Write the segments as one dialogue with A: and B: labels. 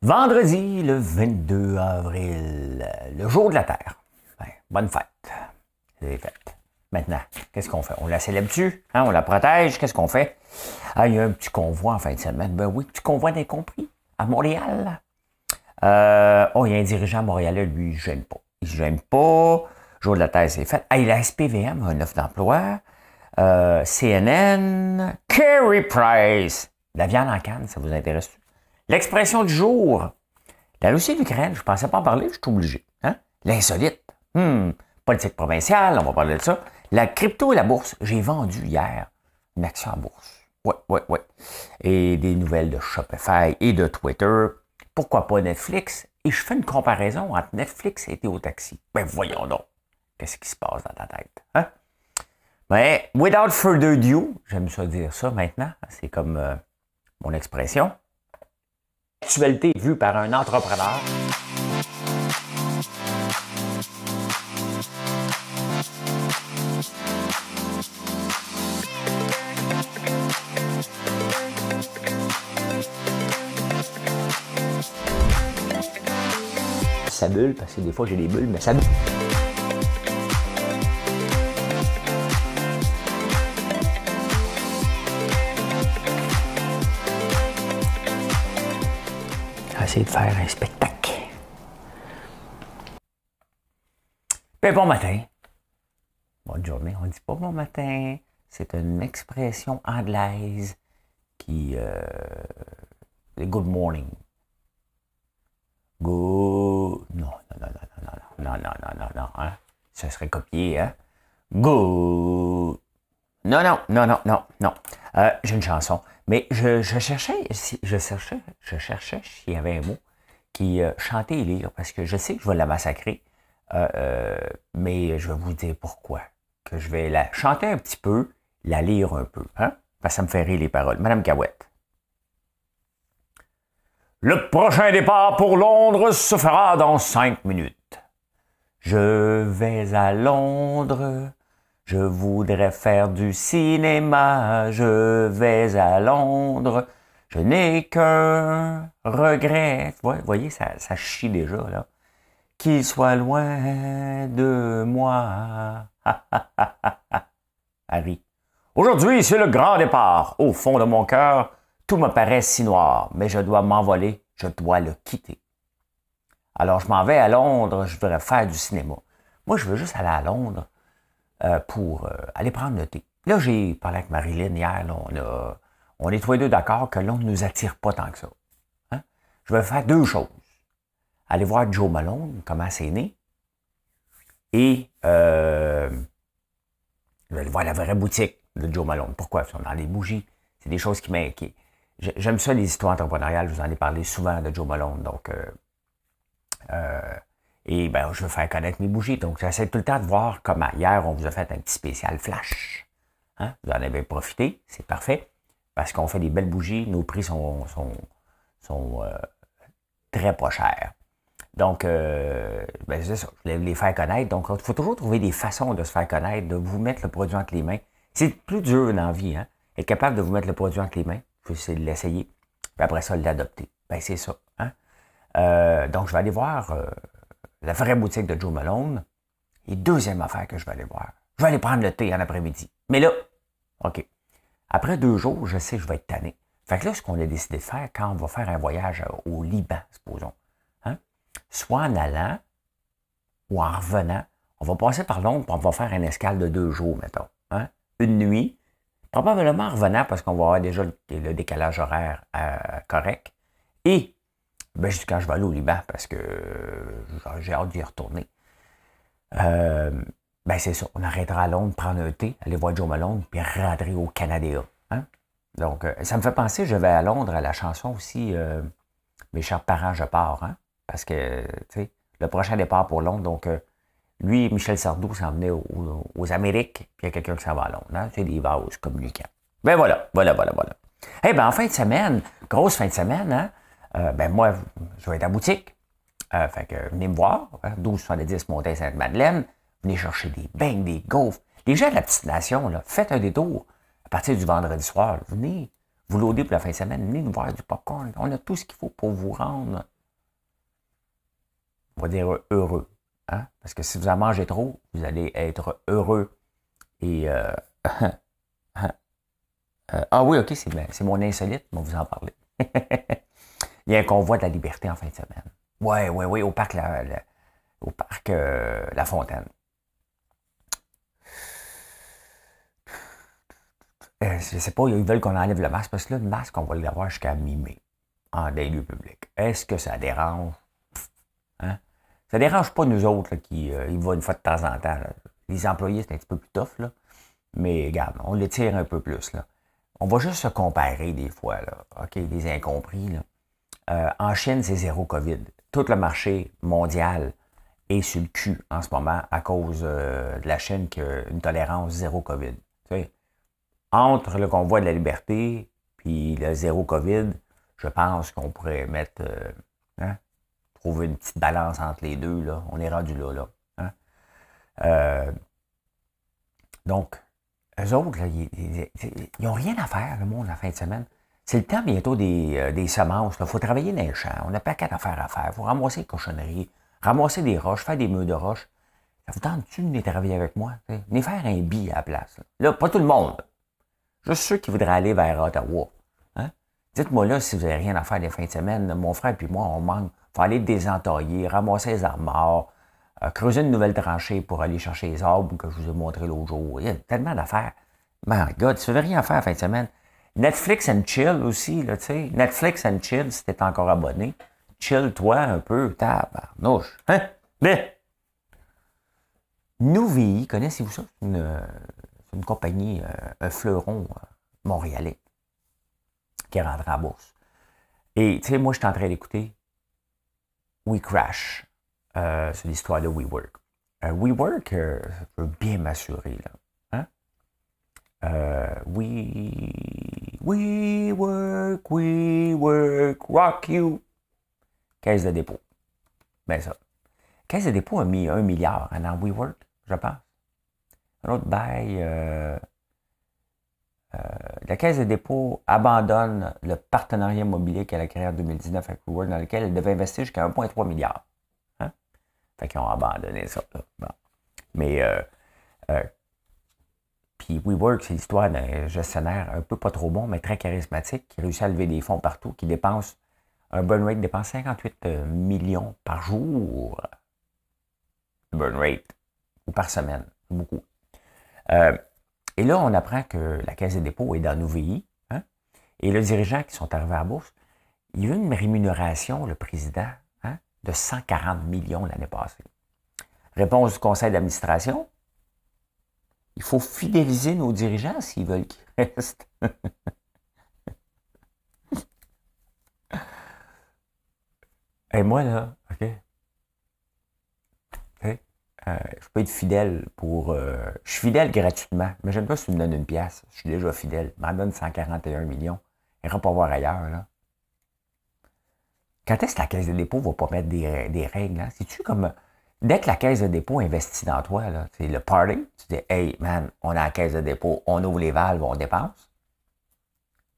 A: Vendredi, le 22 avril, le jour de la Terre. Ben, bonne fête. C'est fait. Maintenant, qu'est-ce qu'on fait? On la célèbre-tu? Hein, on la protège? Qu'est-ce qu'on fait? Ah, il y a un petit convoi en fin de semaine. Ben oui, petit convoi d'incompris à Montréal. Euh, oh, il y a un dirigeant montréalais, lui, il pas. Il ne pas. Jour de la Terre, c'est fait. Ah, il a SPVM, un offre d'emploi. Euh, CNN, Kerry Price. La viande en canne, ça vous intéresse L'expression du jour. La Russie et l'Ukraine, je ne pensais pas en parler, je suis obligé. Hein? L'insolite. Hmm, politique provinciale, on va parler de ça. La crypto et la bourse. J'ai vendu hier une action en bourse. Oui, oui, oui. Et des nouvelles de Shopify et de Twitter. Pourquoi pas Netflix? Et je fais une comparaison entre Netflix et Théo Taxi. Ben voyons donc. Qu'est-ce qui se passe dans ta tête? Mais hein? ben, without further ado, j'aime ça dire ça maintenant. C'est comme euh, mon expression. Actualité vue par un entrepreneur. Ça bulle, parce que des fois j'ai des bulles, mais ça bulle. faire un spectacle. mais bon matin. Bonne journée. On dit pas bon matin. C'est une expression anglaise qui. Euh, good morning. Go. Non, non, non, non, non, non, non, non, non, Ça serait copié, Go. Non, non, non, non, non, non. J'ai une chanson. Mais je, cherchais, je cherchais, je cherchais s'il y avait un mot qui euh, chantait et lire, parce que je sais que je vais la massacrer, euh, euh, mais je vais vous dire pourquoi. Que je vais la chanter un petit peu, la lire un peu, hein? Parce que ça me fait rire les paroles. Madame Cahouette. Le prochain départ pour Londres se fera dans cinq minutes. Je vais à Londres je voudrais faire du cinéma, je vais à Londres. Je n'ai qu'un regret. Vous voyez, ça, ça chie déjà, là. Qu'il soit loin de moi. Harry. Aujourd'hui, c'est le grand départ. Au fond de mon cœur, tout me paraît si noir, mais je dois m'envoler, je dois le quitter. Alors, je m'en vais à Londres, je voudrais faire du cinéma. Moi, je veux juste aller à Londres euh, pour euh, aller prendre le thé. Là, j'ai parlé avec Marilyn hier, on, a, on est tous les deux d'accord que l'on ne nous attire pas tant que ça. Hein? Je vais faire deux choses. Aller voir Joe Malone, comment c'est né, et euh, aller voir la vraie boutique de Joe Malone. Pourquoi? Parce qu'on a les bougies. C'est des choses qui m'inquiètent. J'aime ça, les histoires entrepreneuriales. Je vous en ai parlé souvent de Joe Malone. Donc, euh, euh et ben, je veux faire connaître mes bougies. Donc, j'essaie tout le temps de voir comment. Hier, on vous a fait un petit spécial flash. Hein? Vous en avez profité, c'est parfait. Parce qu'on fait des belles bougies, nos prix sont, sont, sont euh, très pas chers. Donc, euh, ben, c'est ça, je voulais les faire connaître. Donc, il faut toujours trouver des façons de se faire connaître, de vous mettre le produit entre les mains. C'est plus dur dans la vie, hein? Être capable de vous mettre le produit entre les mains, c'est de l'essayer. Puis après ça, l'adopter. Ben, c'est ça. Hein? Euh, donc, je vais aller voir la vraie boutique de Joe Malone. Et deuxième affaire que je vais aller voir, je vais aller prendre le thé en après-midi. Mais là, OK. Après deux jours, je sais que je vais être tanné. Fait que là, ce qu'on a décidé de faire quand on va faire un voyage au Liban, supposons, hein? soit en allant ou en revenant, on va passer par Londres on va faire une escale de deux jours, mettons. Hein. Une nuit, probablement en revenant parce qu'on va avoir déjà le, décalage horaire euh, correct. Et ben, dis quand je vais aller au Liban, parce que euh, j'ai hâte d'y retourner. Euh, ben, c'est ça. On arrêtera à Londres, prendre un thé, aller voir Joe Malone, puis rentrer au Canada. Hein. Donc, euh, ça me fait penser, je vais à Londres à la chanson aussi, Mes chers parents, je pars. Hein? Parce que, tu sais, le prochain départ pour Londres, donc, lui, Michel Sardou s'en venait aux, Amériques, puis il y a quelqu'un qui s'en va à Londres. Hein? C'est des vases communicants. Ben voilà, voilà, voilà, voilà. Eh ben, en fin de semaine, grosse fin de semaine, hein? Euh, ben moi, je vais être à boutique. Euh, fait que venez me voir, 1270 hein, Montaigne-Sainte-Madeleine. Venez chercher des beignes, des gaufres. Les gens de la petite nation, là, faites un détour à partir du vendredi soir. venez vous loader pour la fin de semaine. Venez nous voir du popcorn. On a tout ce qu'il faut pour vous rendre, on va dire, heureux. Hein. Parce que si vous en mangez trop, vous allez être heureux. Et. Euh, ah oui, OK, c'est, ben, c'est mon insolite, mais vous en parlez. il y a un convoi de la liberté en fin de semaine. Ouais, oui, oui, au parc, la, au parc euh, La Fontaine. Euh, je ne sais pas, ils veulent qu'on enlève le masque, parce que le masque, on va le l'avoir jusqu'à mi-mai, en des lieux publics. Est-ce que ça dérange? Ça hein? Ça dérange pas nous autres qui euh, ils vont une fois de temps en temps. Les employés, c'est un petit peu plus tough, Mais regarde, on les tire un peu plus. Là. On va juste se comparer des fois, OK, des incompris. Euh, en Chine, c'est zéro COVID. Tout le marché mondial est sur le cul en ce moment à cause euh, de la Chine qui a une tolérance zéro COVID. entre le convoi de la liberté puis le zéro COVID, je pense qu'on pourrait mettre, euh, hein, trouver une petite balance entre les deux. Là. On est rendu là. là hein. donc, eux autres, ils n'ont rien à faire, le monde, la fin de semaine. C'est le temps bientôt des, euh, semences. Il faut travailler dans les champs. On n'a pas qu'à faire à faire. Il faut ramasser les cochonneries, ramasser des roches, faire des murs de roches. Ça vous tente-tu de venir travailler avec moi? Venez faire un billet à la place. Là. pas tout le monde. Juste ceux qui voudraient aller vers Ottawa. Hein? Dites-moi là si vous n'avez rien à faire les fins de semaine. Mon frère et moi, on manque. faut aller désentailler, ramasser les armoires, euh, creuser une nouvelle tranchée pour aller chercher les arbres que je vous ai montré l'autre jour. Il y a tellement d'affaires. Mais God, si vous n'avez rien à faire fin de semaine, Netflix and chill aussi, là, tu sais. Netflix and chill, si t'es encore abonné. Chill-toi un peu, tabarnouche. Hein? Mais... Nouvi, connaissez-vous ça? C'est une, compagnie, euh, un fleuron euh, montréalais qui est rentré bourse. Et, tu sais, moi, je suis en train d'écouter We Crash. Euh, c'est l'histoire de WeWork. Work. Euh, WeWork, euh, ça bien m'assurer, là. Hein? we We work, we work, rock you. Caisse de dépôt. Ben ça. Caisse de dépôt a mis un milliard dans WeWork, je pense. Un autre bail. Euh, euh, la Caisse de dépôt abandonne le partenariat immobilier qu'elle a créé en 2019 avec WeWork, dans lequel elle devait investir jusqu'à 1,3 milliard. Hein. Fait qu'ils ont abandonné ça. Mais euh, euh puis WeWork, c'est l'histoire d'un gestionnaire un peu pas trop bon, mais très charismatique, qui réussit à lever des fonds partout, qui dépense, un burn rate dépense 58 euh, millions par jour. Burn rate. Ou par semaine. Beaucoup. Euh, et là, on apprend que la Caisse des dépôts est dans nos hein, pays. Et le dirigeant qui sont arrivés à bourse, il y a une rémunération, le président, hein, de 140 millions l'année passée. Réponse du conseil d'administration, il faut fidéliser nos dirigeants s'ils veulent qu'ils restent. Et moi, là, OK. Euh, je peux être fidèle pour. Euh, je suis fidèle gratuitement. Mais j'aime pas si tu me donnes une pièce. Je suis déjà fidèle. M'en donne 141 millions. va pas voir ailleurs, là. Quand est-ce que la Caisse des dépôts va pas mettre des, règles? Hein? C'est-tu comme dès que la caisse de dépôt investit dans toi, c'est le party, tu dis Hey man, on a la caisse de dépôt, on ouvre les valves, on dépense.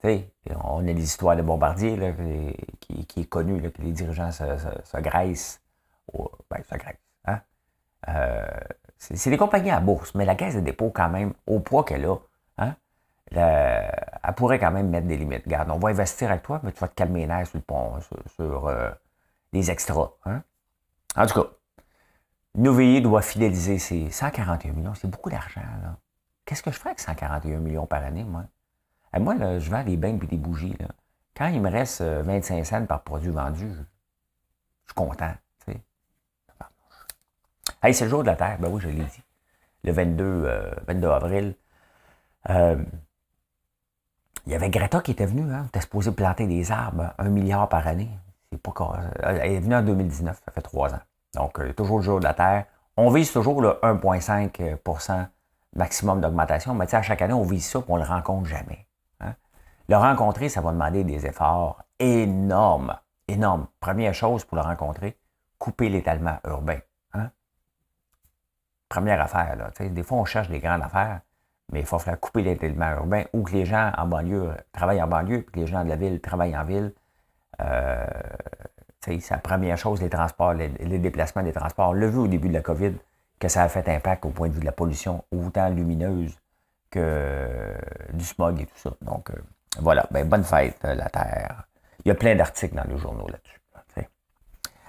A: Tu sais, on a histoires de Bombardier qui, est connue, que les dirigeants se, graissent. se graissent. Ben, hein. euh, c'est des compagnies à bourse, mais la caisse de dépôt, quand même, au poids qu'elle a, hein, elle pourrait quand même mettre des limites. Garde, on va investir avec toi, mais tu vas te calmer les nerfs sur, le pont, euh, les extras. Hein. En tout cas, Nouveillé doit fidéliser ses 141 millions. C'est beaucoup d'argent, là. Qu'est-ce que je fais avec 141 millions par année, moi? Eh, moi, je vends des bains et des bougies. Quand il me reste 25 euh, cents par produit vendu, je, suis content. Hey, c'est le jour de la Terre. Ben oui, je l'ai dit. Le 22, 22 euh, avril. Euh, il y avait Greta qui était venue. Hein. était supposé planter des arbres, un milliard par année. C'est pas... Elle est venue en 2019, ça fait trois ans. Donc, euh, toujours le jour de la Terre. On vise toujours le 1,5 euh, maximum d'augmentation, mais à chaque année, on vise ça et on ne le rencontre jamais. Hein. Le rencontrer, ça va demander des efforts énormes, énormes. Première chose pour le rencontrer, couper l'étalement urbain. Hein. Première affaire, là. Des fois, on cherche des grandes affaires, mais il faut faire couper l'étalement urbain ou que les gens en banlieue euh, travaillent en banlieue, et que les gens de la ville travaillent en ville c'est la première chose, les transports, les, déplacements des transports. On vu au début de la COVID, que ça a fait impact au point de vue de la pollution, autant lumineuse que euh, du smog et tout ça. Donc, euh, voilà. Ben, bonne fête, euh, la Terre. Il y a plein d'articles dans les journaux là-dessus.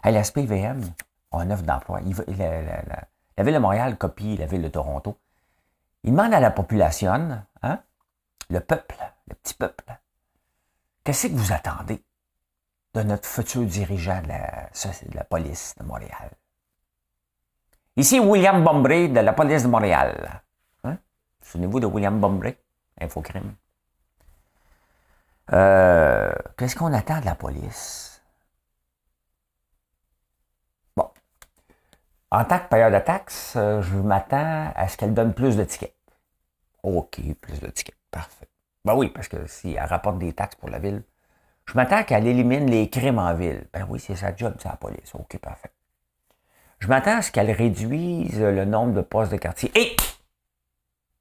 A: la SPVM a offre d'emploi. La, Ville de Montréal copie la Ville de Toronto. Il demande à la population, hein, le peuple, le petit peuple, qu'est-ce que vous attendez? de notre futur dirigeant de la, police de Montréal. Ici, William Bombré de la police de Montréal. Hein? Souvenez-vous de William Bombré, Infocrime. Euh, qu'est-ce qu'on attend de la police? Bon. En tant que payeur de taxes, euh, je m'attends à ce qu'elle donne plus de tickets. OK, plus de tickets. Parfait. Ben oui, parce que si elle rapporte des taxes pour la ville, je m'attends qu'elle élimine les crimes en ville. Ben oui, c'est sa job, c'est la police. OK, parfait. Je m'attends à ce qu'elle réduise euh, le nombre de postes de quartier. Et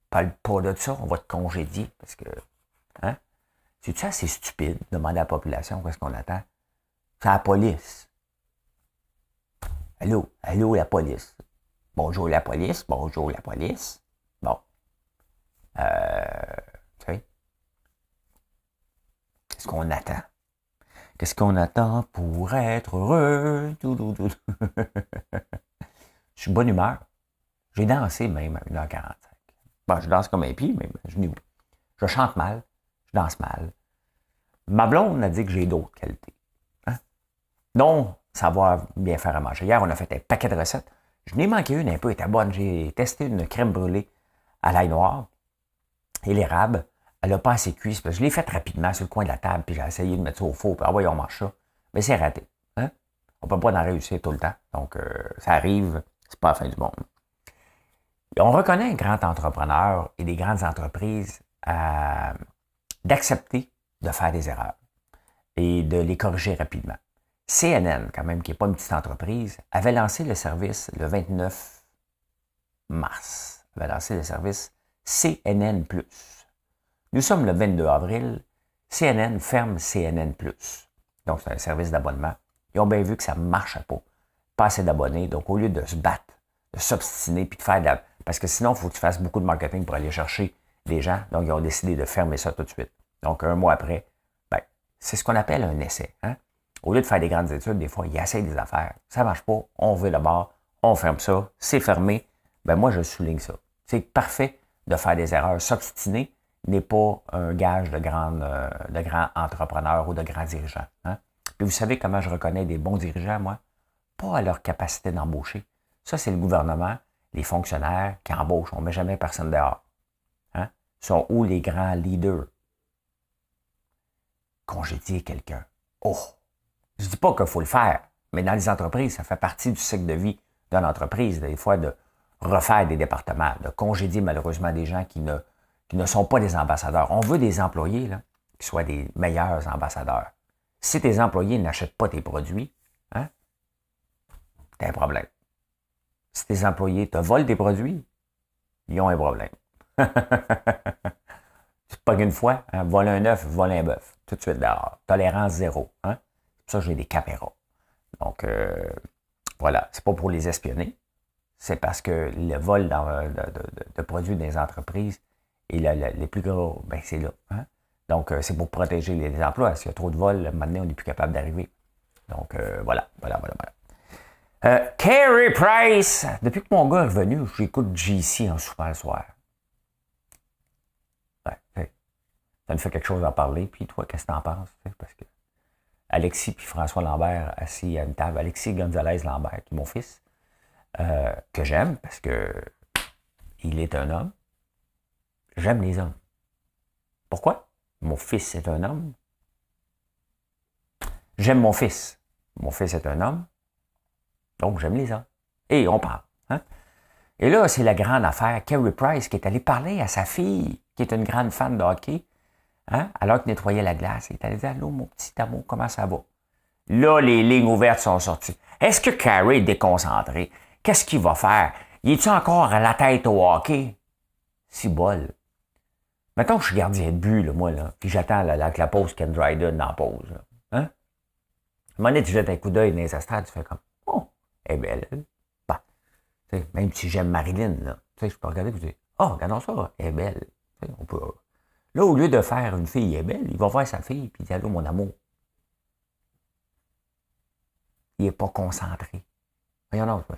A: parle pas de ça, on va te congédier parce que. Hein? C'est ça, c'est stupide, de demander à la population qu'est-ce qu'on attend. C'est la police. Allô, allô la police. Bonjour la police, bonjour la police. Bon. Euh, tu sais, qu'est-ce qu'on attend? Qu'est-ce qu'on attend pour être heureux? je suis bonne humeur. J'ai dansé même à 1h45. je danse comme un pied, mais je n'y Je chante mal, je danse mal. Ma blonde a dit que j'ai d'autres qualités. Hein? Non, savoir bien faire à manger. Hier, on a fait un paquet de recettes. Je n'ai manqué une un peu, elle était bonne. J'ai testé une crème brûlée à l'ail noir et l'érable elle n'a pas assez cuisse. Parce que je l'ai faite rapidement sur le coin de la table, puis j'ai essayé de mettre ça au four, puis ah ouais, on marche ça. Mais c'est raté. Hein? On ne peut pas en réussir tout le temps. Donc, euh, ça arrive, c'est pas la fin du monde. on reconnaît un grand entrepreneur et des grandes entreprises euh, d'accepter de faire des erreurs et de les corriger rapidement. CNN, quand même, qui n'est pas une petite entreprise, avait lancé le service le 29 mars. Elle avait lancé le service CNN nous sommes le 22 avril. CNN ferme CNN+. Donc, c'est un service d'abonnement. Ils ont bien vu que ça ne marchait pas. Pas assez d'abonnés. Donc, au lieu de se battre, de s'obstiner, puis de faire la... Parce que sinon, il faut que tu fasses beaucoup de marketing pour aller chercher des gens. Donc, ils ont décidé de fermer ça tout de suite. Donc, un mois après, ben, c'est ce qu'on appelle un essai. Hein. Au lieu de faire des grandes études, des fois, ils essayent des affaires. Ça ne marche pas, on veut le bord, on ferme ça, c'est fermé. Ben, moi, je souligne ça. C'est parfait de faire des erreurs, s'obstiner, n'est pas un gage de euh, grand, de entrepreneur ou de grand dirigeant. Hein? Puis vous savez comment je reconnais des bons dirigeants, moi? Pas à leur capacité d'embaucher. Ça, c'est le gouvernement, les fonctionnaires qui embauchent. On ne met jamais personne dehors. Hein? Sont où les grands leaders? Congédier quelqu'un. Oh! Je ne dis pas qu'il faut le faire, mais dans les entreprises, ça fait partie du cycle de vie d'une entreprise, des fois, de refaire des départements, de congédier malheureusement des gens qui ne qui ne sont pas des ambassadeurs. On veut des employés là, qui soient des meilleurs ambassadeurs. Si tes employés n'achètent pas tes produits, hein, t'as un problème. Si tes employés te volent tes produits, ils ont un problème. C'est pas qu'une fois, hein, un œuf, voler un bœuf. Tout de suite dehors. Tolérance zéro. Hein? ça j'ai des caméras. Donc, euh, voilà. C'est pas pour les espionner. C'est parce que le vol euh, de produits des entreprises et les plus gros, ben, c'est là. Hein. Donc, euh, c'est pour protéger les, emplois. S'il y a trop de vols, maintenant, on n'est plus capable d'arriver. Donc, euh, voilà, voilà, voilà, voilà. Euh, Price, depuis que mon gars est revenu, j'écoute JC en souvent le soir. ça me fait quelque chose à parler. Puis toi, qu'est-ce que t'en penses? Parce que Alexis puis François Lambert assis à une table. Alexis Gonzalez Lambert, qui est mon fils, que j'aime parce que il est un homme. J'aime les hommes. Pourquoi? Mon fils est un homme. J'aime mon fils. Mon fils est un homme. Donc, j'aime les hommes. Et on parle. Hein? Et là, c'est la grande affaire. Carrie Price qui est allé parler à sa fille, qui est une grande fan de hockey, hein, alors qu'il nettoyait la glace. Il est allé dire Allô, mon petit amour, comment ça va? Là, les lignes ouvertes sont sorties. Est-ce que Carrie est déconcentré? Qu'est-ce qu'il va faire? Il est-tu encore à la tête au hockey? Si bol. Mettons que je suis gardien de but, là, moi, là, puis j'attends là, la pause Ken Dryden en pause. Hein? À un moment donné, tu jettes un coup d'œil dans les astrales, tu fais comme Oh, elle est belle. sais, Même si j'aime Marilyn, là, je peux regarder et dire Oh, regardons ça, elle est belle. on peut... Là, au lieu de faire une fille elle est belle, il va voir sa fille et dit « Allô, mon amour. Il n'est pas concentré. Voyons donc, ouais.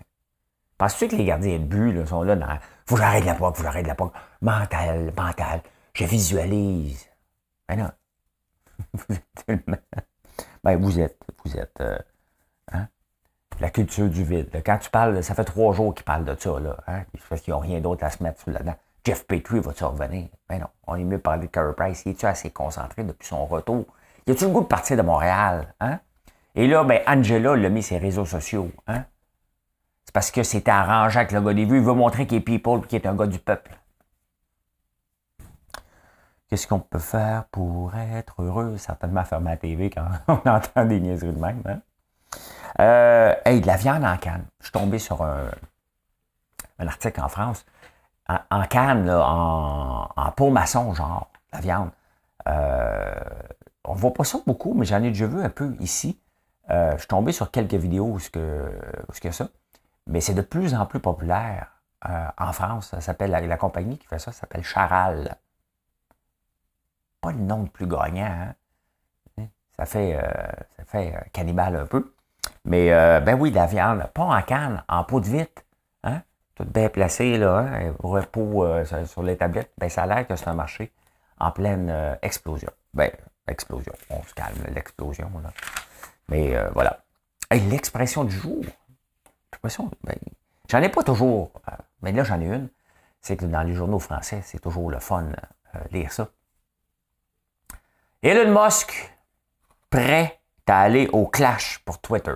A: Penses-tu que les gardiens de but là, sont là dans Faut que j'arrête la poque, faut que j'arrête la poque. Mental, mental. Je visualise. Mais non. Vous êtes Ben, vous êtes. Vous êtes. Euh, hein? La culture du vide. Quand tu parles, ça fait trois jours qu'ils parlent de ça, là. Hein? Parce qu'ils n'ont rien d'autre à se mettre là-dedans. Jeff Petrie va-tu revenir? Ben non. On est mieux parler de Carey Price. Il est-tu assez concentré depuis son retour? Y a-tu le goût de partir de Montréal? Hein? Et là, ben, Angela l'a mis ses réseaux sociaux. Hein? C'est parce que c'était arrangé avec le gars des vues. Il veut montrer qu'il est people et qu'il est un gars du peuple. Qu'est-ce qu'on peut faire pour être heureux? Certainement fermer la TV quand on entend des niaiseries de même. Hein? Euh, hey, de la viande en canne. Je suis tombé sur un, un article en France. En, canne, en, en peau maçon, genre, la viande. Euh, on ne voit pas ça beaucoup, mais j'en ai déjà vu un peu ici. Euh, je suis tombé sur quelques vidéos où ce que, ce que ça. Mais c'est de plus en plus populaire en France. Ça la, compagnie qui fait ça s'appelle Charal pas le nom le plus gagnant. Hein. Hein? Ça fait, euh, ça fait euh, cannibale un peu. Mais euh, ben oui, la viande, pas en canne, en pot de vite. Hein? Tout bien placé, là, hein, repos sur les tablettes. Ben, ça a l'air que c'est un marché en pleine explosion. Ben, explosion, on se calme, l'explosion. Mais voilà. Et l'expression du jour, ben, j'en ben, ai pas toujours, mais là j'en ai une. C'est que dans les journaux français, c'est toujours le fun lire ça. Elon Musk, prêt à aller au clash pour Twitter.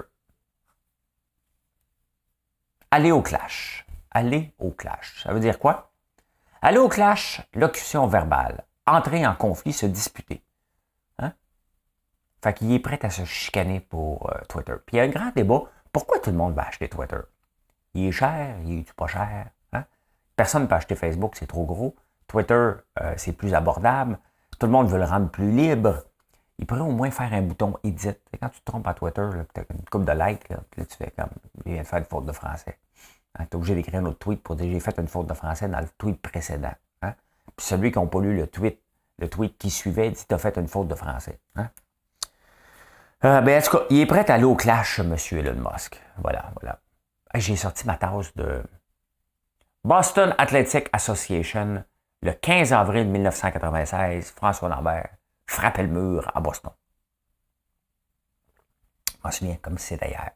A: Aller au clash. Aller au clash. Ça veut dire quoi? Aller au clash, locution verbale. Entrer en conflit, se disputer. Hein? Fait qu'il est prêt à se chicaner pour euh, Twitter. Puis il y a un grand débat. Pourquoi tout le monde va acheter Twitter? Il est cher, il est pas cher. Hein? Personne ne peut acheter Facebook, c'est trop gros. Twitter, euh, c'est plus abordable. Tout le monde veut le rendre plus libre. Il pourrait au moins faire un bouton edit. quand tu te trompes à Twitter, tu as une coupe de like, là, tu fais comme, il vient de faire une faute de français. Hein, tu es obligé d'écrire un autre tweet pour dire, j'ai fait une faute de français dans le tweet précédent. Hein? Puis celui qui n'a pas lu le tweet, le tweet qui suivait, dit, tu as fait une faute de français. Hein? Euh, ben, en tout cas, il est prêt à aller au clash, Monsieur Elon Musk. Voilà, voilà. J'ai sorti ma tasse de Boston Athletic Association le 15 avril 1996, François Lambert frappait le mur à Boston. Je m'en souviens comme c'est d'ailleurs.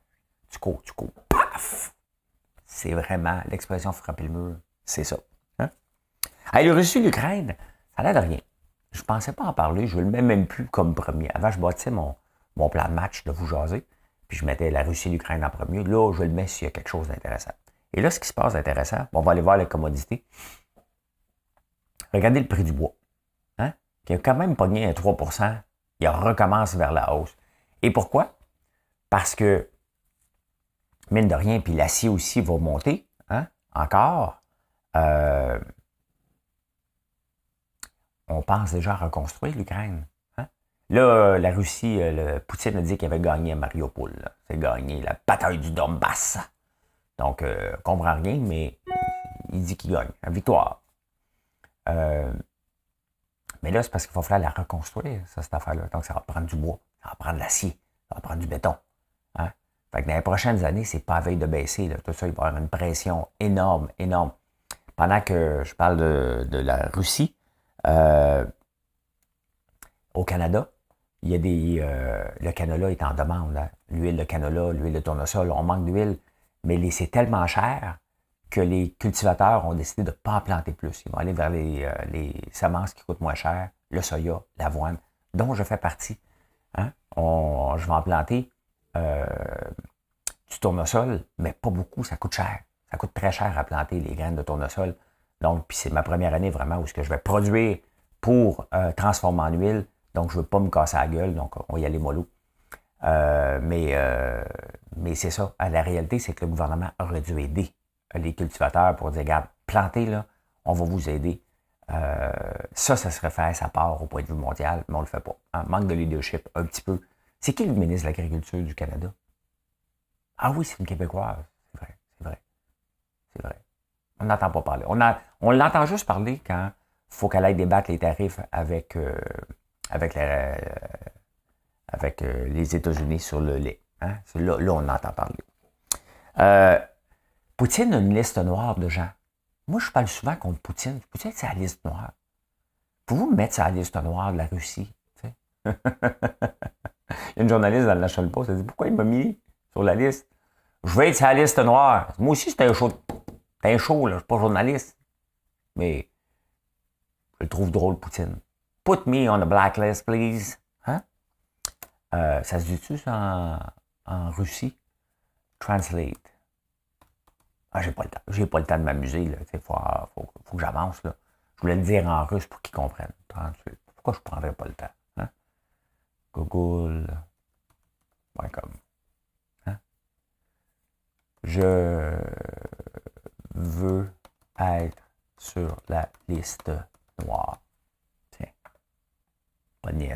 A: Tu cours, tu cours, paf! C'est vraiment l'expression frapper le mur, c'est ça. Hein? le Russie, l'Ukraine, ça n'a de rien. Je ne pensais pas en parler, je ne le mets même plus comme premier. Avant, je bâtissais mon, mon plan de match de vous jaser, puis je mettais la Russie, et l'Ukraine en premier. Là, je le mets s'il y a quelque chose d'intéressant. Et là, ce qui se passe d'intéressant, on va aller voir les commodités. Regardez le prix du bois. Hein? Qui a quand même pogné à 3 Il recommence vers la hausse. Et pourquoi? Parce que, mine de rien, puis l'acier aussi va monter, hein, encore. Euh, on pense déjà à reconstruire l'Ukraine. Hein. Là, euh, la Russie, euh, Poutine a dit qu'il avait gagné à Mariupol. C'est gagné la bataille du Donbass. Donc, on ne comprend rien, mais il dit qu'il gagne. La victoire. Euh, mais là, c'est parce qu'il va falloir la reconstruire, ça, cette affaire-là. Donc, ça va prendre du bois, ça va prendre de l'acier, ça va prendre du béton. Hein. Fait que dans les prochaines années, c'est pas veille de baisser. Tout ça, il va y avoir une pression énorme, énorme. Pendant que je parle de, la Russie, euh, au Canada, il y a des. Euh, le canola est en demande. Hein. L'huile de canola, l'huile de tournesol, on manque d'huile, mais c'est tellement cher que les cultivateurs ont décidé de ne pas planter plus. Ils vont aller vers euh, les, semences qui coûtent moins cher, le soya, l'avoine, dont je fais partie. Hein. je vais en planter euh, du tournesol, mais pas beaucoup, ça coûte cher. Ça coûte très cher à planter les graines de tournesol. Donc, puis c'est ma première année vraiment où ce que je vais produire pour euh, transformer en huile. Donc, je ne veux pas me casser la gueule, donc on va y aller mollo. mais, mais c'est ça. La réalité, c'est que le gouvernement aurait dû aider les cultivateurs pour dire, regarde, plantez là, on va vous aider. Euh, ça, ça serait fait sa part au point de vue mondial, mais on ne le fait pas. Manque de leadership, un petit peu. C'est qui le ministre de l'Agriculture du Canada? Ah oui, c'est une Québécoise. C'est vrai, c'est vrai. C'est vrai. On n'entend pas parler. On, a, on l'entend juste parler quand il faut qu'elle aille débattre les tarifs avec, euh, avec, euh, les États-Unis sur le lait. Hein? Là, on entend parler. Poutine a une liste noire de gens. Moi, je parle souvent contre Poutine. Poutine, c'est la liste noire. Pouvez-vous me mettre sur la liste noire de la Russie? il y a une journaliste dans le National Post, elle dit Pourquoi il m'a mis sur la liste? Je vais être sur la liste noire. Moi aussi, c'est un show. C'est un show, là. Je suis pas journaliste. Mais je le trouve drôle, Poutine. Put me on the blacklist, please. Hein? Euh, ça se dit-tu, ça, en Russie? Translate. Ah, j'ai pas le temps. J'ai pas le temps de m'amuser. Il euh, faut, que j'avance. Je voulais le dire en russe pour qu'ils comprennent. Pourquoi je ne prendrais pas le temps? Hein? Google.com. Hein? Je veux être sur la liste noire. Tiens. Pas de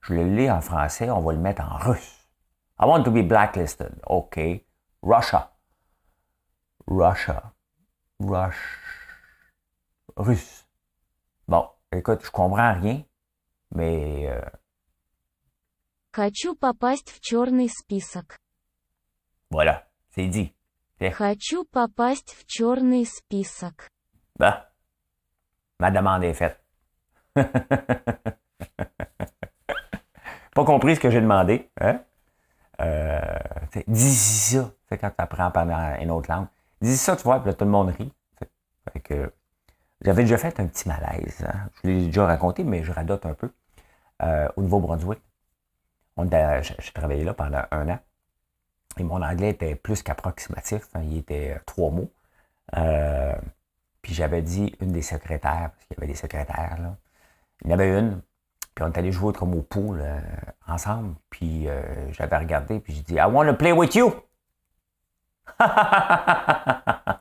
A: Je le lis en français, on va le mettre en russe. I want to be blacklisted. OK. Russia. Russia. Rush. Russe. Bon, écoute, je comprends rien, mais... Euh, Хочу попасть в список. Voilà, c'est dit. Хочу попасть в черный список. Bah, ma demande est faite. Pas compris ce que j'ai demandé. Hein? Euh, dis ça quand tu apprends parler une autre langue. Dis ça, tu vois, puis là, tout le monde rit. que, euh, j'avais déjà fait un petit malaise. Hein. Je l'ai déjà raconté, mais je radote un peu. Euh, au Nouveau-Brunswick, j'ai travaillé là pendant un an. Et mon anglais était plus qu'approximatif. Hein. Il était euh, trois mots. puis j'avais dit une des secrétaires, parce qu'il y avait des secrétaires, là. Il y en avait une. Puis on est allé jouer comme au pool ensemble. Puis j'avais regardé, puis j'ai dit I want to play with you! ça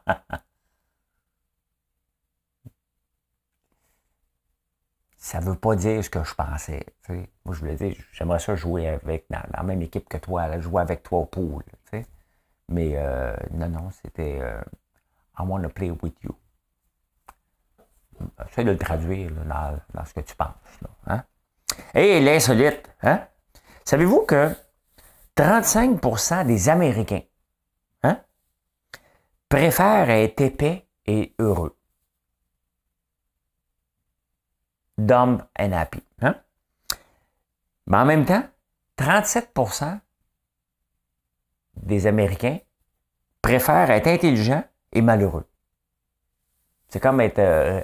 A: ne veut pas dire ce que je pensais. Moi, je voulais dire, j'aimerais ça jouer avec dans, la même équipe que toi, jouer avec toi au pool. Mais euh, non, non, c'était euh, I want to play with you. Essaye de le traduire dans, ce que tu penses. Et hein. l'insolite, hein. savez-vous que 35 des Américains préfère être épais et heureux. Dumb and happy. Hein? Mais en même temps, 37% des Américains préfèrent être intelligents et malheureux. C'est comme être. Euh,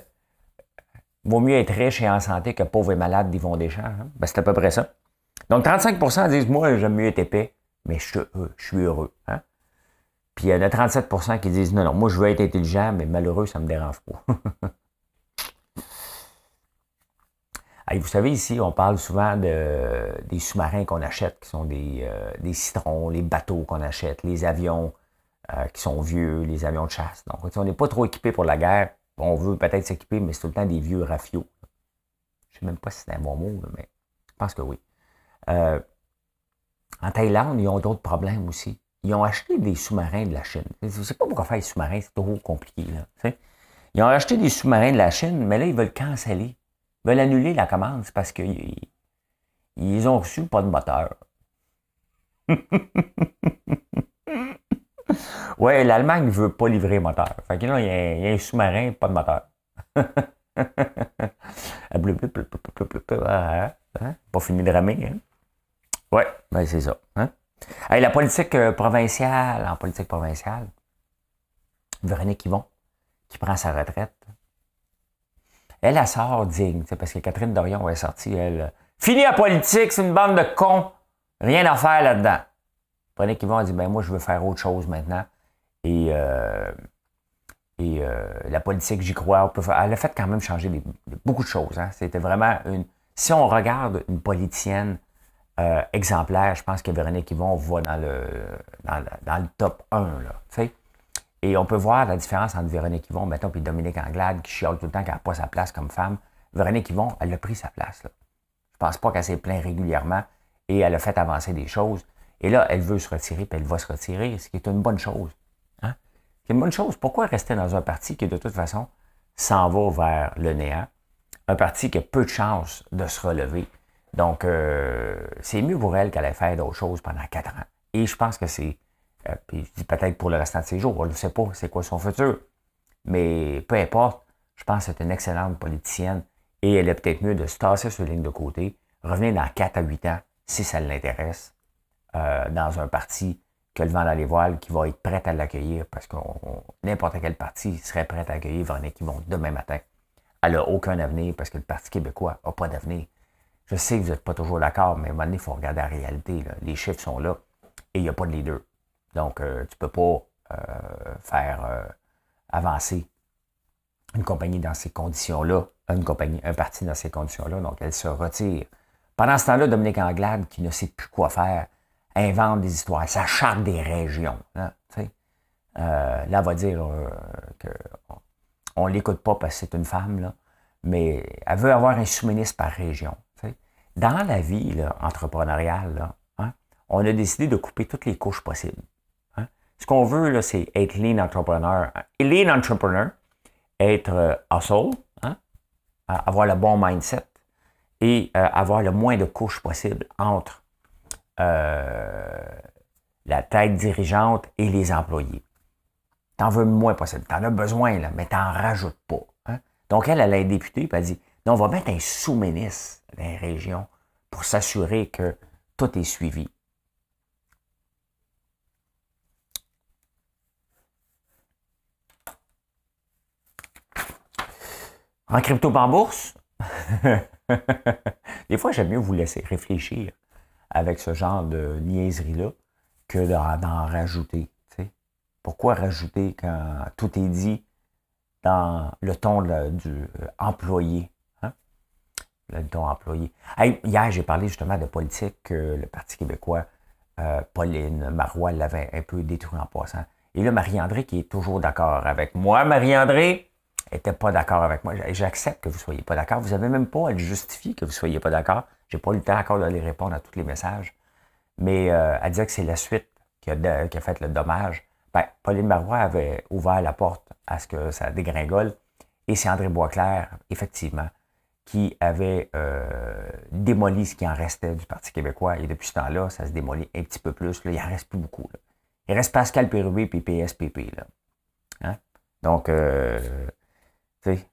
A: vaut mieux être riche et en santé que pauvre et malade vont déjà Hein? Ben, c'est à peu près ça. Donc 35 disent Moi, j'aime mieux être épais, mais je, je suis heureux. Hein? Puis il y en a 37 qui disent non, non, moi je veux être intelligent, mais malheureux, ça ne me dérange pas. vous savez, ici, on parle souvent des sous-marins qu'on achète, qui sont euh, des, citrons, les bateaux qu'on achète, les avions euh, qui sont vieux, les avions de chasse. Donc, on n'est pas trop équipé pour la guerre. On veut peut-être s'équiper, mais c'est tout le temps des vieux rafiaux. Je ne sais même pas si c'est un bon mot, mais je pense que oui. Euh, en Thaïlande, ils ont d'autres problèmes aussi ils ont acheté des sous-marins de la Chine. Je ne sais pas pourquoi faire des sous-marins, c'est trop compliqué. Là, ils ont acheté des sous-marins de la Chine, mais là, ils veulent canceller. Ils veulent annuler la commande. parce qu'ils ils ont reçu pas de moteur. ouais, l'Allemagne ne veut pas livrer moteur. Fait que là, il y, a, un sous-marin, pas de moteur. pas fini de ramer. Hein? Ouais, ben c'est ça la politique euh, provinciale, en politique provinciale, Véronique Yvon, qui prend sa retraite, elle, elle sort digne, parce que Catherine Dorion, elle sortie, elle. Euh, Fini la politique, c'est une bande de cons, rien à faire là-dedans. Véronique Yvon, a dit ben moi, je veux faire autre chose maintenant. Et, euh, et la politique, j'y crois. Elle a fait quand même changer beaucoup de choses. Hein. C'était vraiment une. Si on regarde une politicienne euh, exemplaire, Je pense que Véronique Yvon va dans le, dans le, dans le top 1. et on peut voir la différence entre Véronique Yvon, mettons, puis Dominique Anglade, qui chiale tout le temps qu'elle n'a pas sa place comme femme. Véronique Yvon, elle a pris sa place. Je Je pense pas qu'elle s'est plainte régulièrement et elle a fait avancer des choses. Et là, elle veut se retirer, puis elle va se retirer, ce qui est une bonne chose. Hein. C'est une bonne chose. Pourquoi rester dans un parti qui, de toute façon, s'en va vers le néant? Un parti qui a peu de chances de se relever donc, euh, c'est mieux pour elle qu'elle ait fait d'autres choses pendant quatre ans. Et je pense que c'est, euh, puis peut-être pour le restant de ses jours, on ne sait pas c'est quoi son futur. Mais peu importe, je pense que c'est une excellente politicienne et elle est peut-être mieux de se tasser sur ligne de côté, revenir dans quatre à huit ans, si ça l'intéresse, euh, dans un parti que le vent dans les voiles, qui va être prêt à l'accueillir, parce que n'importe quel parti serait prêt à accueillir qui vont demain matin. Elle n'a aucun avenir parce que le Parti québécois n'a pas d'avenir. Je sais que vous n'êtes pas toujours d'accord, mais à un moment donné, il faut regarder la réalité. Les chiffres sont là et il n'y a pas de deux. Donc, euh, tu ne peux pas euh, faire euh, avancer une compagnie dans ces conditions-là, une compagnie, un parti dans ces conditions-là. Donc, elle se retire. Pendant ce temps-là, Dominique Anglade, qui ne sait plus quoi faire, invente des histoires, ça charte des régions. Là, on va dire que on ne l'écoute pas parce que c'est une femme, mais elle veut avoir un sous-ministre par région dans la vie entrepreneuriale, hein, on a décidé de couper toutes les couches possibles. Hein. Ce qu'on veut, c'est être lean entrepreneur. Hein. Lean entrepreneur, être euh, hustle, avoir le bon mindset et euh, avoir le moins de couches possibles entre euh, la tête dirigeante et les employés. T'en veux moins possible. T'en as besoin, là, mais t'en rajoutes pas. Donc, elle, elle a députée, et elle dit, non, on va mettre un sous-ministre les régions pour s'assurer que tout est suivi. En crypto en bourse, des fois j'aime mieux vous laisser réfléchir avec ce genre de niaiserie-là que d'en rajouter. Pourquoi rajouter quand tout est dit dans le ton du euh, employé? le employé. hier, j'ai parlé justement de politique que le Parti québécois, euh, Pauline Marois l'avait un peu détruit en passant. Et là, Marie-André, qui est toujours d'accord avec moi, Marie-André n'était pas d'accord avec moi. J'accepte que vous ne soyez pas d'accord. Vous n'avez même pas à le justifier que vous ne soyez pas d'accord. Je n'ai pas eu le temps encore d'aller répondre à tous les messages. Mais à euh, elle disait que c'est la suite qui a, fait le dommage. Ben, Pauline Marois avait ouvert la porte à ce que ça dégringole. Et c'est André Boisclair, effectivement, qui avait euh, démoli ce qui en restait du Parti québécois. Et depuis ce temps-là, ça se démolit un petit peu plus. Là. Il en reste plus beaucoup. Il reste Pascal Pérubé et PSPP. Hein? Donc, euh, tu sais,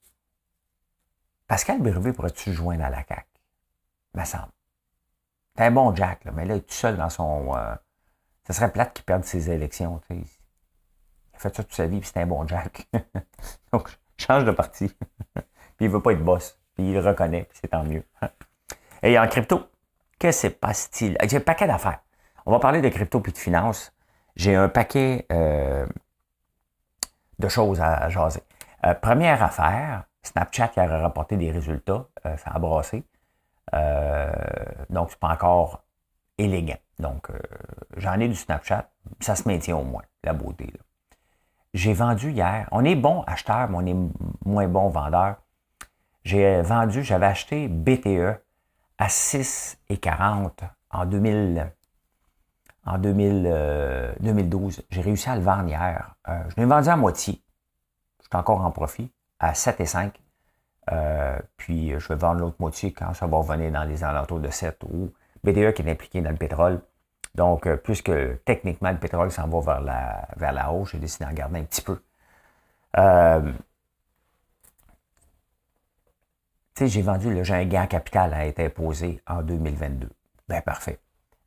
A: Pascal Pérubé pourrait-tu joindre à la CAQ? me semble. C'est un bon Jack, mais là, il est tout seul dans son... Ce euh, serait plate qu'il perde ses élections. Il a fait ça toute sa vie, puis c'est un bon Jack. Donc, change de parti. puis il veut pas être boss puis il le reconnaît, c'est tant mieux. Hein. Et en crypto, que se passe-t-il? J'ai un paquet d'affaires. On va parler de crypto puis de finance. J'ai un paquet euh, de choses à jaser. Euh, première affaire, Snapchat qui a rapporté des résultats, euh, ça a brassé. donc, n'est pas encore élégant. Donc, j'en ai du Snapchat, ça se maintient au moins, la beauté. J'ai vendu hier. On est bon acheteur, mais on est moins bon vendeur. J'ai euh, vendu, j'avais acheté BTE à 6,40 en 2000, en 2012. Euh, j'ai réussi à le vendre hier. Euh, je l'ai vendu à moitié. Je suis encore en profit à 7,5. puis je vais vendre l'autre moitié quand ça va revenir dans les alentours de 7 ou BTE qui est impliqué dans le pétrole. Donc, puisque techniquement le pétrole s'en va vers la, vers la hausse, j'ai décidé d'en garder un petit peu. Tu sais, j'ai vendu, j'ai un gain capital a été imposé en 2022. Ben parfait.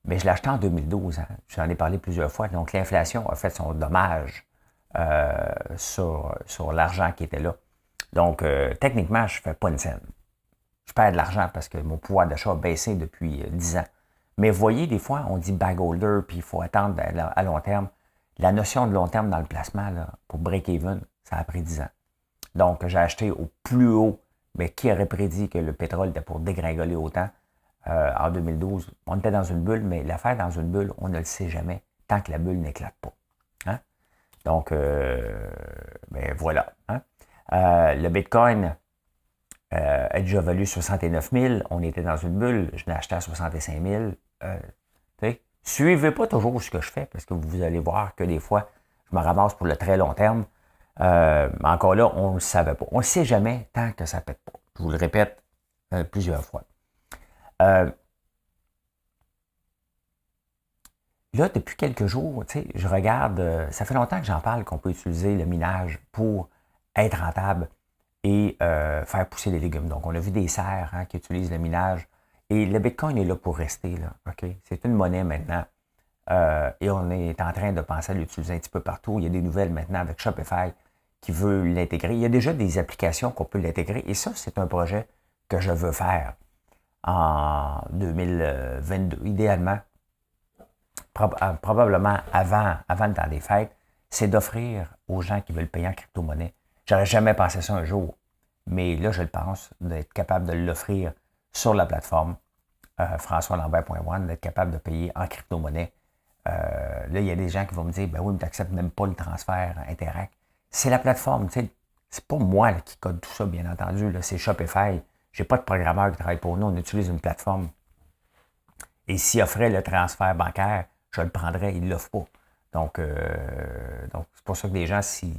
A: Mais je l'ai acheté en 2012. Hein. J'en ai parlé plusieurs fois. Donc, l'inflation a fait son dommage euh, sur, sur l'argent qui était là. Donc, euh, techniquement, je fais pas une scène. Je perds de l'argent parce que mon pouvoir d'achat a baissé depuis 10 euh, ans. Mais vous voyez, des fois, on dit bag holder, puis il faut attendre à, long terme. La notion de long terme dans le placement, là, pour break-even, ça a pris 10 ans. Donc, j'ai acheté au plus haut mais qui aurait prédit que le pétrole était pour dégringoler autant euh, en 2012? On était dans une bulle, mais l'affaire dans une bulle, on ne le sait jamais tant que la bulle n'éclate pas. Hein? Donc, mais euh, ben voilà. Hein? Euh, le Bitcoin a déjà valu 69 000. On était dans une bulle. Je l'ai acheté à 65 000. Suivez pas toujours ce que je fais parce que vous allez voir que des fois, je me ramasse pour le très long terme euh, encore là, on ne le savait pas. On ne sait jamais tant que ça ne pète pas. Je vous le répète euh, plusieurs fois. Euh, là, depuis quelques jours, je regarde, ça fait longtemps que j'en parle qu'on peut utiliser le minage pour être rentable et faire pousser des légumes. Donc, on a vu des serres hein, qui utilisent le minage. Et le Bitcoin est là pour rester. Là, C'est une monnaie maintenant. et on est en train de penser à l'utiliser un petit peu partout. Il y a des nouvelles maintenant avec Shopify qui veut l'intégrer. Il y a déjà des applications qu'on peut l'intégrer et ça, c'est un projet que je veux faire en 2022, idéalement, euh, probablement avant, avant dans temps des fêtes, c'est d'offrir aux gens qui veulent payer en crypto-monnaie. J'aurais jamais pensé ça un jour, mais là, je le pense, d'être capable de l'offrir sur la plateforme point euh, françoislambert.one, d'être capable de payer en crypto-monnaie. Euh, là, il y a des gens qui vont me dire, ben oui, mais tu n'acceptes même pas le transfert Interact c'est la plateforme. C'est pas moi qui code tout ça, bien entendu. C'est Shopify. Je n'ai pas de programmeur qui travaille pour nous. On utilise une plateforme. Et s'il offrait le transfert bancaire, je le prendrais. Il ne l'offre pas. Donc, euh, donc c'est pour ça que les gens, si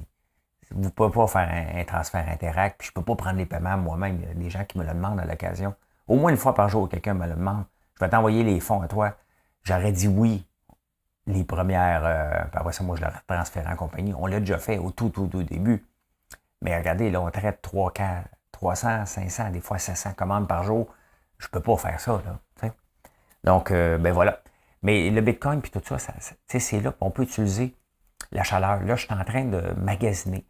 A: vous pouvez pas faire un, transfert Interact, puis je peux pas prendre les paiements moi-même. Il y a des gens qui me le demandent à l'occasion. Au moins une fois par jour, quelqu'un me le demande. Je vais t'envoyer les fonds à toi. J'aurais dit oui, les premières. Euh, ça, moi, je les transfère en compagnie. On l'a déjà fait au tout, tout, tout début. Mais regardez, là, on traite 300, 500, des fois 700 commandes par jour. Je ne peux pas faire ça, là. Donc, euh, ben voilà. Mais le Bitcoin, puis tout ça, c'est là qu'on peut utiliser la chaleur. Là, je suis en train de magasiner.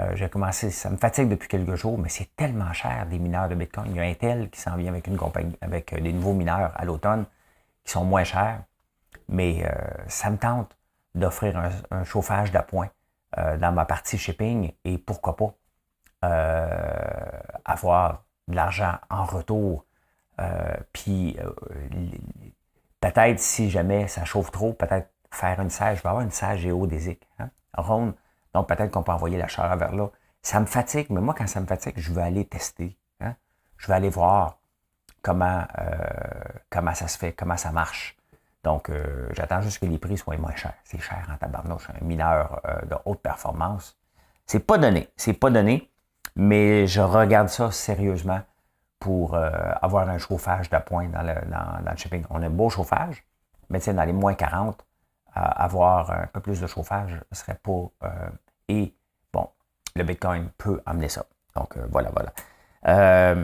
A: Euh, j'ai commencé, ça me fatigue depuis quelques jours, mais c'est tellement cher des mineurs de Bitcoin. Il y a Intel qui s'en vient avec une compagnie, avec euh, des nouveaux mineurs à l'automne qui sont moins chers mais euh, ça me tente d'offrir un, chauffage d'appoint euh, dans ma partie shipping et pourquoi pas euh, avoir de l'argent en retour. Puis peut-être si jamais ça chauffe trop, peut-être faire une sage, je vais avoir une sage géodésique, hein, ronde. Donc peut-être qu'on peut envoyer la chaleur vers là. Ça me fatigue, mais moi quand ça me fatigue, je veux aller tester. Hein. Je veux aller voir comment, comment ça se fait, comment ça marche. Donc, euh, j'attends juste que les prix soient moins chers. C'est cher en tabarnouche. Un mineur euh, de haute performance, c'est pas donné. C'est pas donné, mais je regarde ça sérieusement pour euh, avoir un chauffage d'appoint dans le, dans, le shipping. On a un beau chauffage, mais dans les moins 40, avoir un peu plus de chauffage serait pas. et bon, le Bitcoin peut amener ça. Donc, voilà, voilà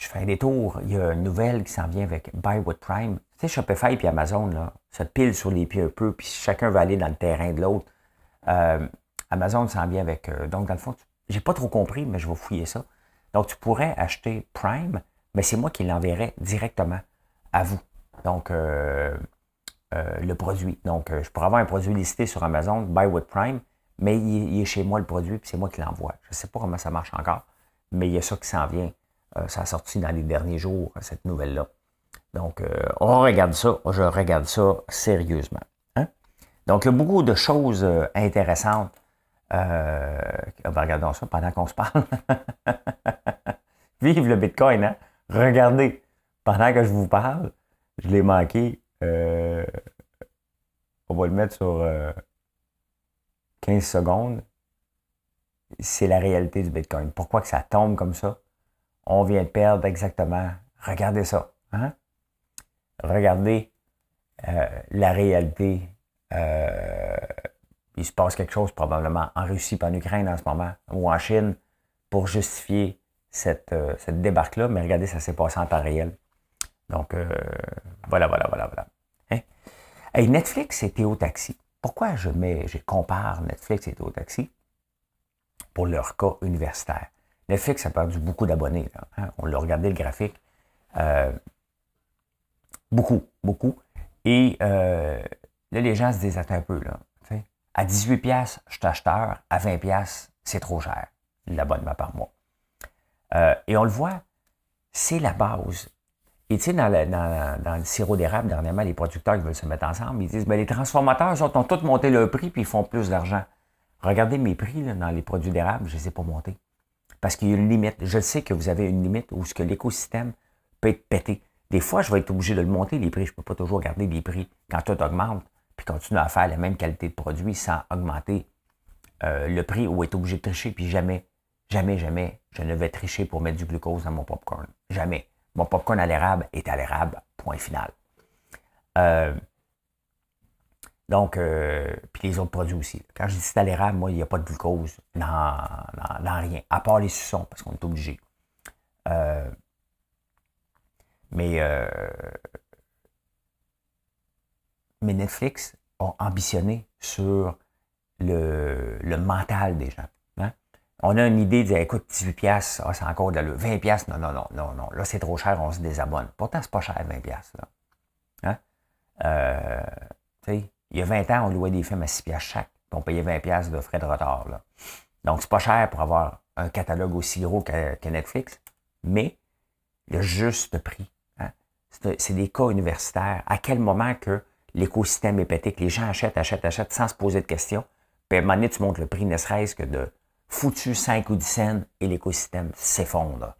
A: je fais des tours. Il y a une nouvelle qui s'en vient avec Buy Prime. Tu sais, Shopify et Amazon ça te pile sur les pieds un peu, puis chacun va aller dans le terrain de l'autre. Euh, Amazon s'en vient avec. Euh, donc, dans le fond, j'ai pas trop compris, mais je vais fouiller ça. Donc, tu pourrais acheter Prime, mais c'est moi qui l'enverrai directement à vous. Donc, euh, le produit. Donc, je pourrais avoir un produit listé sur Amazon, Buy with Prime, mais il, il est chez moi le produit, puis c'est moi qui l'envoie. Je ne sais pas comment ça marche encore, mais il y a ça qui s'en vient. ça a sorti dans les derniers jours, cette nouvelle-là. Donc, euh, on regarde ça, je regarde ça sérieusement. Hein. Donc, il y a beaucoup de choses euh, intéressantes. Euh, regardons ça pendant qu'on se parle. Vive le Bitcoin, hein? Regardez, pendant que je vous parle, je l'ai manqué. on va le mettre sur 15 secondes. C'est la réalité du Bitcoin. Pourquoi que ça tombe comme ça? On vient de perdre exactement. Regardez ça. Hein? regardez euh, la réalité. Euh, il se passe quelque chose probablement en Russie, pas en Ukraine en ce moment, ou en Chine, pour justifier cette, euh, débarque-là. Mais regardez, ça s'est passé en temps réel. Donc, voilà, voilà, voilà, voilà. Hein? Netflix et Théo Taxi. Pourquoi je, mets, je compare Netflix et Théo Taxi pour leur cas universitaire? Netflix a perdu beaucoup d'abonnés. Hein? On l'a regardé le graphique. Beaucoup, beaucoup. Et euh, là, les gens se disent, un peu, là. À 18 pièces, je suis acheteur. À 20 pièces, c'est trop cher, l'abonnement par mois. Euh, et on le voit, c'est la base. Et tu sais, dans, le, sirop d'érable, dernièrement, les producteurs veulent se mettre ensemble, ils disent, ben, les transformateurs, ont tous monté leur prix, puis ils font plus d'argent. Regardez mes prix dans les produits d'érable, je ne les ai pas montés. Parce qu'il y a une limite. Je sais que vous avez une limite où ce que l'écosystème peut être pété. Des fois, je vais être obligé de le monter, les prix. Je ne peux pas toujours garder les prix quand tout augmente, puis continuer à faire la même qualité de produit sans augmenter euh, le prix ou être obligé de tricher, puis jamais, jamais, jamais, je ne vais tricher pour mettre du glucose dans mon popcorn. Jamais. Mon popcorn à l'érable est à l'érable, point final. Euh, donc, euh, puis les autres produits aussi. Quand je dis c'est à l'érable, moi, il n'y a pas de glucose dans, rien, à part les suçons, parce qu'on est obligé. Mais, euh, mais Netflix a ambitionné sur le, mental des gens. Hein. On a une idée de dire, écoute, 18$, ah, c'est encore de la 20$, non, non, non, non, non. Là, c'est trop cher, on se désabonne. Pourtant, c'est pas cher, 20$. Hein. Euh, il y a 20 ans, on louait des films à 6$ chaque, puis on payait 20$ de frais de retard. Là. Donc, c'est pas cher pour avoir un catalogue aussi gros que, que Netflix, mais le juste prix c'est des cas universitaires. À quel moment que l'écosystème est pété, que les gens achètent, achètent, achètent sans se poser de questions, puis à un moment donné, tu montres le prix, ne serait-ce que de foutu 5 ou 10 cents, et l'écosystème s'effondre.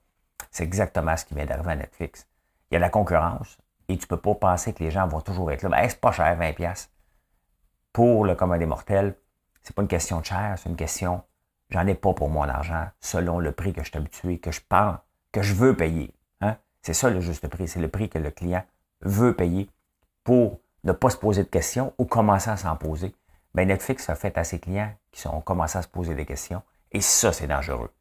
A: C'est exactement ce qui vient d'arriver à Netflix. Il y a de la concurrence, et tu ne peux pas penser que les gens vont toujours être là. Ben, ce pas cher, 20$. Pour le commun des mortels, c'est pas une question de cher, c'est une question, j'en ai pas pour mon argent, selon le prix que je suis habitué, que je pense, que je veux payer. C'est ça le juste prix. C'est le prix que le client veut payer pour ne pas se poser de questions ou commencer à s'en poser. mais ben, Netflix a fait à ses clients qui ont commencé à se poser des questions. Et ça, c'est dangereux.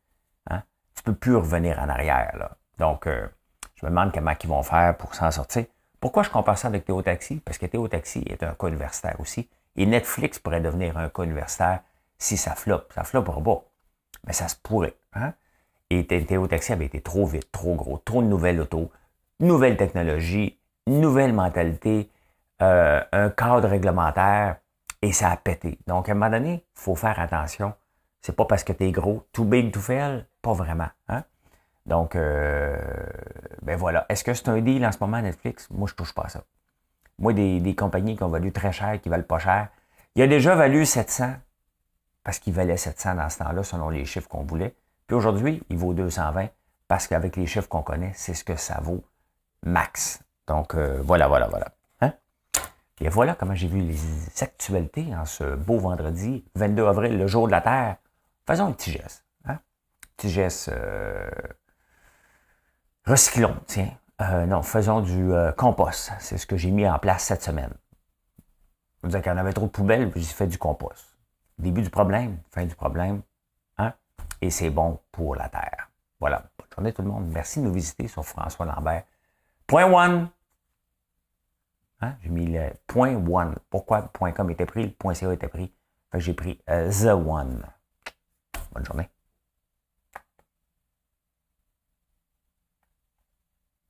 A: Hein? Tu ne peux plus revenir en arrière. Là. Donc, euh, je me demande comment ils vont faire pour s'en sortir. Pourquoi je compare ça avec Théo Taxi? Parce que Théo Taxi est un cas universitaire aussi. Et Netflix pourrait devenir un cas universitaire si ça floppe. Ça floppera pas. Mais ça se pourrait. Hein? Et au Taxi avait été trop vite, trop gros, trop de nouvelles autos, nouvelles technologies, nouvelle mentalité, euh, un cadre réglementaire, et ça a pété. Donc, à un moment donné, il faut faire attention. C'est pas parce que tu es gros, too big to fail, pas vraiment. Hein? Donc, euh, ben voilà. Est-ce que c'est un deal en ce moment Netflix? Moi, je touche pas à ça. Moi, des, compagnies qui ont valu très cher, qui valent pas cher, il y a déjà valu 700, parce qu'il valait 700 dans ce temps-là, selon les chiffres qu'on voulait. Puis aujourd'hui, il vaut 220 parce qu'avec les chiffres qu'on connaît, c'est ce que ça vaut max. Donc euh, voilà, voilà, voilà. Et hein? voilà comment j'ai vu les actualités en ce beau vendredi 22 avril, le jour de la Terre. Faisons un petit geste. Hein? Petit geste. Euh, recyclons, tiens. Euh, non, faisons du compost. C'est ce que j'ai mis en place cette semaine. On disait qu'il y en avait trop de poubelles, j'ai fait du compost. Début du problème, fin du problème, et c'est bon pour la Terre. Voilà. Bonne journée tout le monde. Merci de nous visiter sur François Lambert. Point one. Hein? J'ai mis le point one. Pourquoi point com était pris, le point co était pris. j'ai pris euh, the one. Bonne journée.